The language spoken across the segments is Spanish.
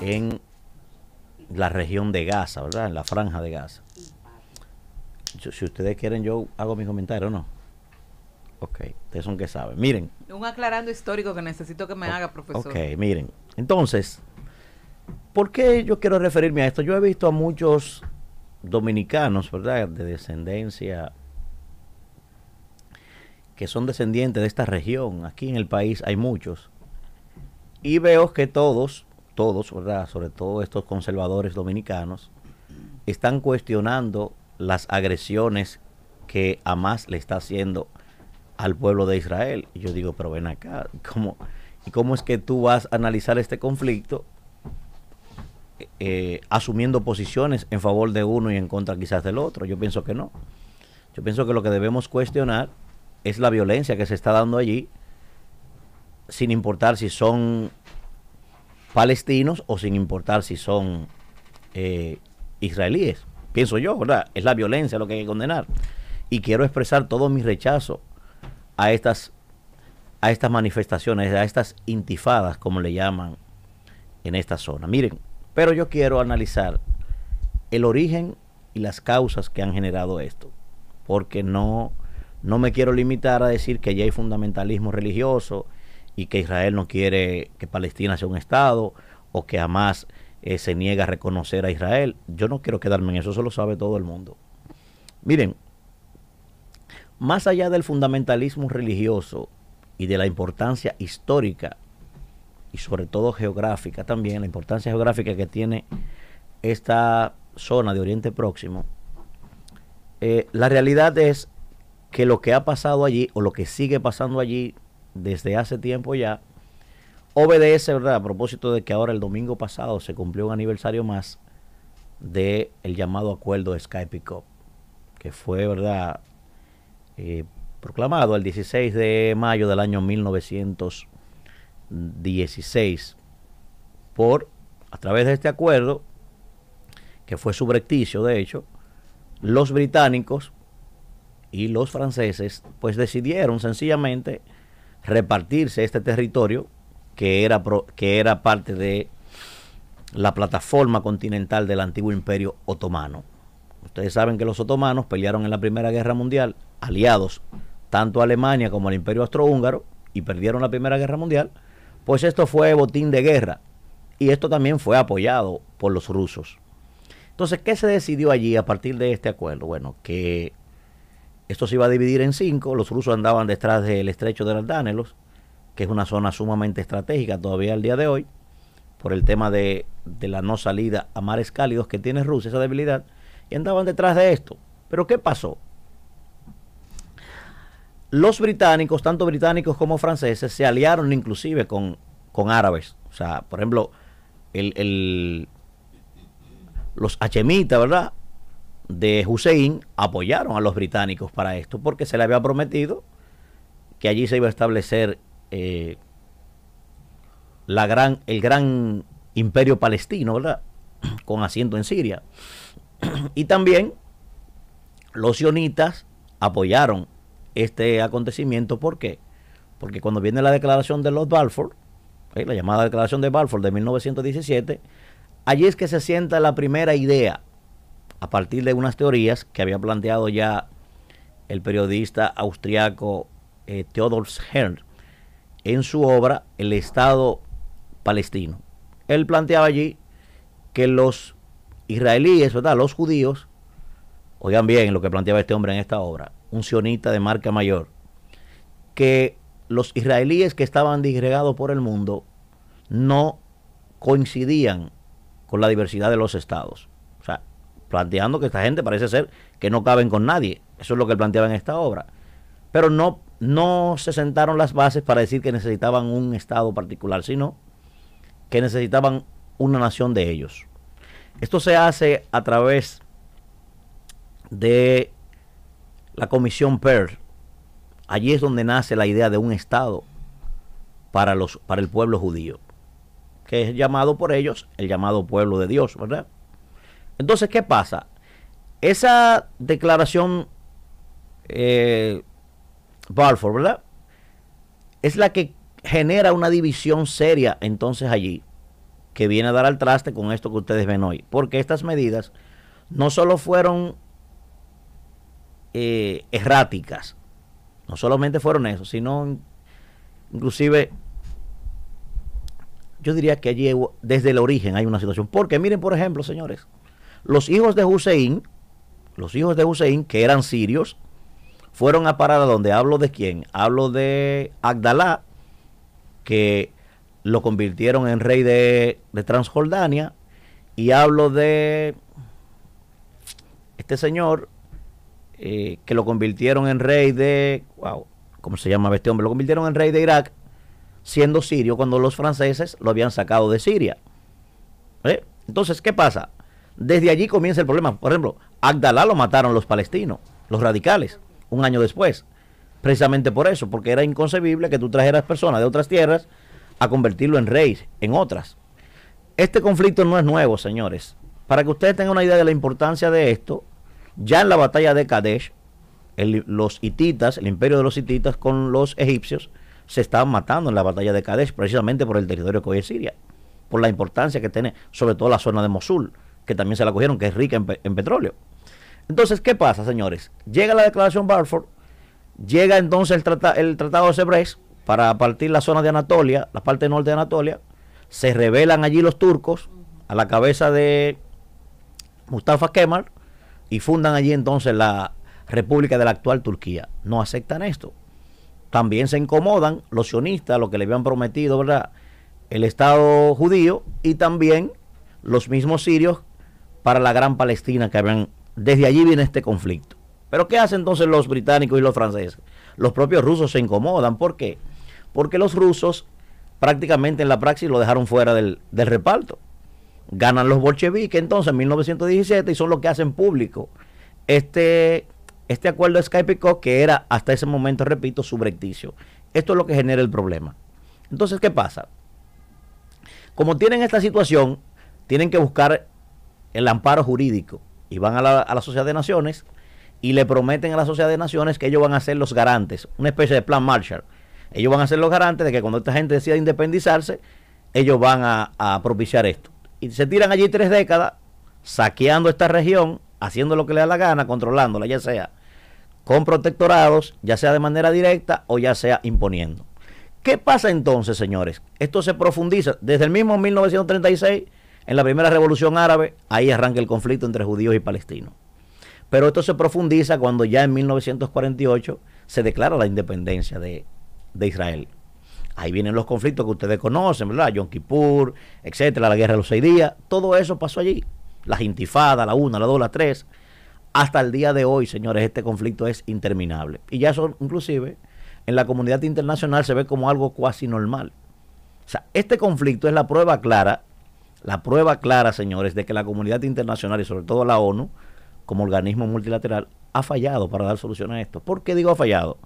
en la región de Gaza, ¿verdad? En la franja de Gaza. si ustedes quieren, yo hago mi comentario, ¿no? Ok, ustedes son que saben. Miren. Un aclarando histórico que necesito que me haga, profesor. Ok, miren. Entonces, ¿por qué yo quiero referirme a esto? Yo he visto a muchos dominicanos, ¿verdad? De descendencia que son descendientes de esta región. Aquí en el país hay muchos. Y veo que todos todos, ¿verdad? sobre todo estos conservadores dominicanos, están cuestionando las agresiones que Hamas le está haciendo al pueblo de Israel. Y yo digo, pero ven acá, ¿cómo, ¿y cómo es que tú vas a analizar este conflicto eh, asumiendo posiciones en favor de uno y en contra quizás del otro? Yo pienso que no. Yo pienso que lo que debemos cuestionar es la violencia que se está dando allí, sin importar si son palestinos o sin importar si son eh, israelíes. Pienso yo, ¿verdad? Es la violencia lo que hay que condenar. Y quiero expresar todo mi rechazo a estas, a estas manifestaciones, a estas intifadas, como le llaman en esta zona. Miren, pero yo quiero analizar el origen y las causas que han generado esto, porque no, no me quiero limitar a decir que ya hay fundamentalismo religioso, y que Israel no quiere que Palestina sea un Estado o que jamás eh, se niega a reconocer a Israel. Yo no quiero quedarme en eso, eso lo sabe todo el mundo. Miren, más allá del fundamentalismo religioso y de la importancia histórica y sobre todo geográfica también, la importancia geográfica que tiene esta zona de Oriente Próximo, eh, la realidad es que lo que ha pasado allí o lo que sigue pasando allí desde hace tiempo ya, obedece, ¿verdad? A propósito de que ahora el domingo pasado se cumplió un aniversario más del llamado acuerdo de Skype Cop, que fue, ¿verdad? Eh, proclamado el 16 de mayo del año 1916 por, a través de este acuerdo, que fue subrecticio, de hecho, los británicos y los franceses pues decidieron sencillamente repartirse este territorio que era, que era parte de la plataforma continental del antiguo imperio otomano. Ustedes saben que los otomanos pelearon en la Primera Guerra Mundial, aliados tanto a Alemania como al imperio austrohúngaro, y perdieron la Primera Guerra Mundial, pues esto fue botín de guerra, y esto también fue apoyado por los rusos. Entonces, ¿qué se decidió allí a partir de este acuerdo? Bueno, que esto se iba a dividir en cinco. Los rusos andaban detrás del estrecho de los que es una zona sumamente estratégica todavía al día de hoy, por el tema de, la no salida a mares cálidos que tiene Rusia, esa debilidad. Y andaban detrás de esto. Pero ¿qué pasó? Los británicos, tanto británicos como franceses, se aliaron inclusive con, árabes. O sea, por ejemplo, los hachemitas, ¿verdad? de Hussein apoyaron a los británicos para esto, porque se le había prometido que allí se iba a establecer eh, la gran, el gran imperio palestino, ¿verdad? Con asiento en Siria. Y también los sionitas apoyaron este acontecimiento. ¿Por qué? Porque cuando viene la declaración de los Balfour, ¿eh? la llamada declaración de Balfour de 1917, allí es que se sienta la primera idea a partir de unas teorías que había planteado ya el periodista austriaco eh, Theodor Herzl en su obra El Estado palestino. Él planteaba allí que los israelíes, ¿verdad? Los judíos, oigan bien lo que planteaba este hombre en esta obra, un sionista de marca mayor, que los israelíes que estaban disgregados por el mundo no coincidían con la diversidad de los estados planteando que esta gente parece ser que no caben con nadie. Eso es lo que planteaban en esta obra. Pero no, no se sentaron las bases para decir que necesitaban un Estado particular, sino que necesitaban una nación de ellos. Esto se hace a través de la Comisión PER. Allí es donde nace la idea de un Estado para, los, para el pueblo judío, que es llamado por ellos el llamado pueblo de Dios, ¿verdad? Entonces, ¿qué pasa? Esa declaración eh, Balfour, ¿verdad? Es la que genera una división seria entonces allí, que viene a dar al traste con esto que ustedes ven hoy. Porque estas medidas no solo fueron eh, erráticas, no solamente fueron eso, sino inclusive yo diría que allí desde el origen hay una situación. Porque miren, por ejemplo, señores, los hijos de Hussein, los hijos de Hussein, que eran sirios, fueron a parar a donde hablo de quién. Hablo de Agdalá, que lo convirtieron en rey de, de Transjordania. Y hablo de este señor, eh, que lo convirtieron en rey de. Wow, ¿Cómo se llama este hombre? Lo convirtieron en rey de Irak, siendo sirio, cuando los franceses lo habían sacado de Siria. ¿Eh? Entonces, ¿qué pasa? Desde allí comienza el problema. Por ejemplo, Abdalá lo mataron los palestinos, los radicales, un año después. Precisamente por eso, porque era inconcebible que tú trajeras personas de otras tierras a convertirlo en rey en otras. Este conflicto no es nuevo, señores. Para que ustedes tengan una idea de la importancia de esto, ya en la batalla de Kadesh, los hititas, el imperio de los hititas con los egipcios, se estaban matando en la batalla de Kadesh, precisamente por el territorio que hoy es Siria, por la importancia que tiene, sobre todo la zona de Mosul que también se la cogieron, que es rica en, petróleo. Entonces, ¿qué pasa, señores? Llega la declaración Balfour, llega entonces el, trata el Tratado de Sebrez... para partir la zona de Anatolia, la parte norte de Anatolia, se rebelan allí los turcos a la cabeza de Mustafa Kemal y fundan allí entonces la República de la actual Turquía. No aceptan esto. También se incomodan los sionistas, lo que le habían prometido, ¿verdad? El Estado judío y también los mismos sirios para la gran Palestina que habían... Desde allí viene este conflicto. Pero ¿qué hacen entonces los británicos y los franceses? Los propios rusos se incomodan. ¿Por qué? Porque los rusos prácticamente en la praxis lo dejaron fuera del, reparto. Ganan los bolcheviques entonces en 1917 y son los que hacen público este, este acuerdo de Skype que era hasta ese momento, repito, subrecticio. Esto es lo que genera el problema. Entonces, ¿qué pasa? Como tienen esta situación, tienen que buscar el amparo jurídico y van a la, Sociedad de Naciones y le prometen a la Sociedad de Naciones que ellos van a ser los garantes, una especie de plan Marshall. Ellos van a ser los garantes de que cuando esta gente decida independizarse, ellos van a, a propiciar esto. Y se tiran allí tres décadas saqueando esta región, haciendo lo que le da la gana, controlándola, ya sea con protectorados, ya sea de manera directa o ya sea imponiendo. ¿Qué pasa entonces, señores? Esto se profundiza. Desde el mismo 1936 en la primera revolución árabe, ahí arranca el conflicto entre judíos y palestinos. Pero esto se profundiza cuando ya en 1948 se declara la independencia de, Israel. Ahí vienen los conflictos que ustedes conocen, ¿verdad? Yom Kippur, etcétera, la guerra de los seis días. Todo eso pasó allí. Las intifadas, la una, la dos, la tres. Hasta el día de hoy, señores, este conflicto es interminable. Y ya eso, inclusive, en la comunidad internacional se ve como algo cuasi normal. O sea, este conflicto es la prueba clara la prueba clara, señores, de que la comunidad internacional y sobre todo la ONU, como organismo multilateral, ha fallado para dar solución a esto. ¿Por qué digo ha fallado?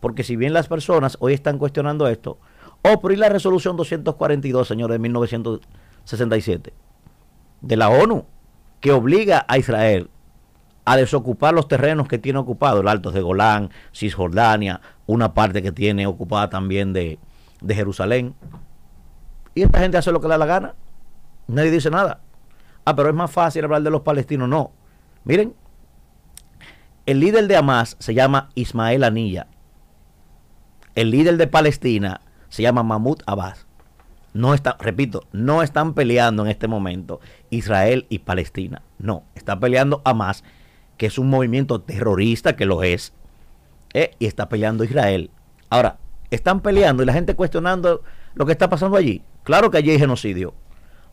Porque si bien las personas hoy están cuestionando esto, o y la resolución 242, señores, de 1967, de la ONU, que obliga a Israel a desocupar los terrenos que tiene ocupados, el alto de Golán, Cisjordania, una parte que tiene ocupada también de, de Jerusalén. Y esta gente hace lo que le da la gana. Nadie dice nada. Ah, pero es más fácil hablar de los palestinos. No. Miren, el líder de Hamas se llama Ismael Anilla. El líder de Palestina se llama Mahmoud Abbas. No está, repito, no están peleando en este momento Israel y Palestina. No, está peleando Hamas, que es un movimiento terrorista que lo es, eh, y está peleando Israel. Ahora, están peleando y la gente cuestionando lo que está pasando allí. Claro que allí hay genocidio.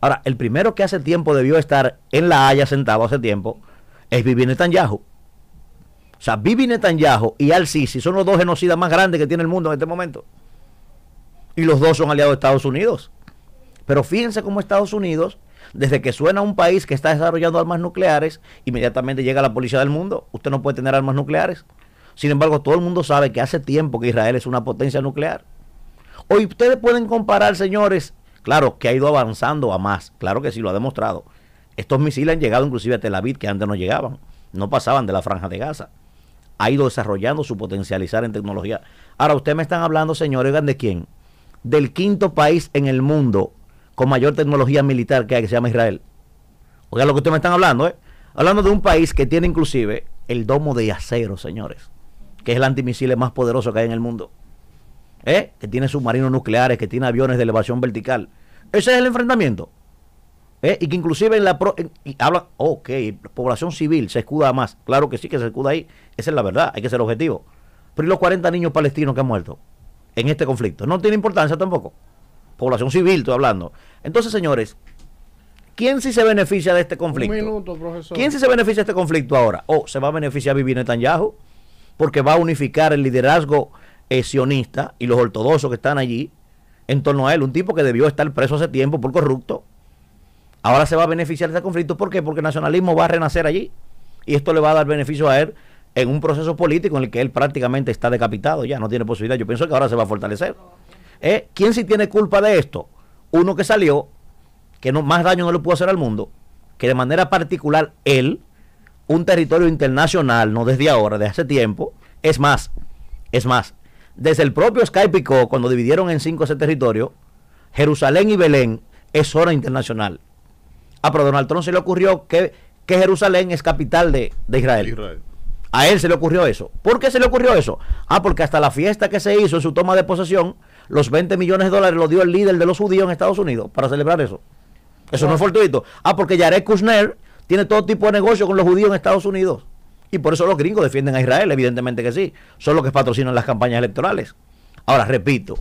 Ahora, el primero que hace tiempo debió estar en La Haya sentado hace tiempo es Bibi Netanyahu. O sea, Bibi Netanyahu y Al-Sisi son los dos genocidas más grandes que tiene el mundo en este momento. Y los dos son aliados de Estados Unidos. Pero fíjense cómo Estados Unidos, desde que suena un país que está desarrollando armas nucleares, inmediatamente llega la policía del mundo. Usted no puede tener armas nucleares. Sin embargo, todo el mundo sabe que hace tiempo que Israel es una potencia nuclear. Hoy ustedes pueden comparar, señores, Claro que ha ido avanzando a más, claro que sí, lo ha demostrado. Estos misiles han llegado inclusive a Tel Aviv, que antes no llegaban, no pasaban de la franja de Gaza. Ha ido desarrollando su potencializar en tecnología. Ahora, ustedes me están hablando, señores, ¿de quién? Del quinto país en el mundo con mayor tecnología militar que hay, que se llama Israel. sea, lo que ustedes me están hablando, ¿eh? Hablando de un país que tiene inclusive el domo de acero, señores, que es el antimisiles más poderoso que hay en el mundo. ¿Eh? que tiene submarinos nucleares, que tiene aviones de elevación vertical. Ese es el enfrentamiento. ¿Eh? Y que inclusive en la... y habla, ok, población civil se escuda más. Claro que sí que se escuda ahí. Esa es la verdad, hay que ser objetivo. Pero ¿y los 40 niños palestinos que han muerto en este conflicto? No tiene importancia tampoco. Población civil, estoy hablando. Entonces, señores, ¿Quién sí se beneficia de este conflicto? Un minuto, profesor. ¿Quién sí se beneficia de este conflicto ahora? ¿O oh, se va a beneficiar Bibi Netanyahu? Porque va a unificar el liderazgo y los ortodoxos que están allí en torno a él. Un tipo que debió estar preso hace tiempo por corrupto. Ahora se va a beneficiar de este conflicto. ¿Por qué? Porque el nacionalismo va a renacer allí. Y esto le va a dar beneficio a él en un proceso político en el que él prácticamente está decapitado. Ya no tiene posibilidad. Yo pienso que ahora se va a fortalecer. ¿Eh? ¿Quién si tiene culpa de esto? Uno que salió, que no, más daño no le pudo hacer al mundo, que de manera particular él, un territorio internacional, no desde ahora, desde hace tiempo. Es más, es más, desde el propio Skype cuando dividieron en cinco ese territorio, Jerusalén y Belén es zona internacional. Ah, pero a Donald Trump se le ocurrió que, Jerusalén es capital de, Israel. A él se le ocurrió eso. ¿Por qué se le ocurrió eso? Ah, porque hasta la fiesta que se hizo en su toma de posesión, los 20 millones de dólares lo dio el líder de los judíos en Estados Unidos para celebrar eso. Eso no es fortuito. Ah, porque Jared Kushner tiene todo tipo de negocio con los judíos en Estados Unidos. Y por eso los gringos defienden a Israel, evidentemente que sí. Son los que patrocinan las campañas electorales. Ahora, repito,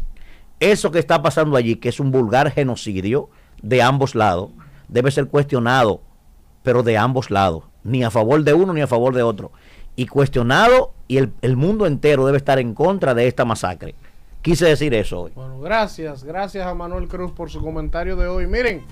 eso que está pasando allí, que es un vulgar genocidio de ambos lados, debe ser cuestionado, pero de ambos lados, ni a favor de uno ni a favor de otro. Y cuestionado y el, mundo entero debe estar en contra de esta masacre. Quise decir eso hoy. Bueno, gracias, gracias a Manuel Cruz por su comentario de hoy. Miren.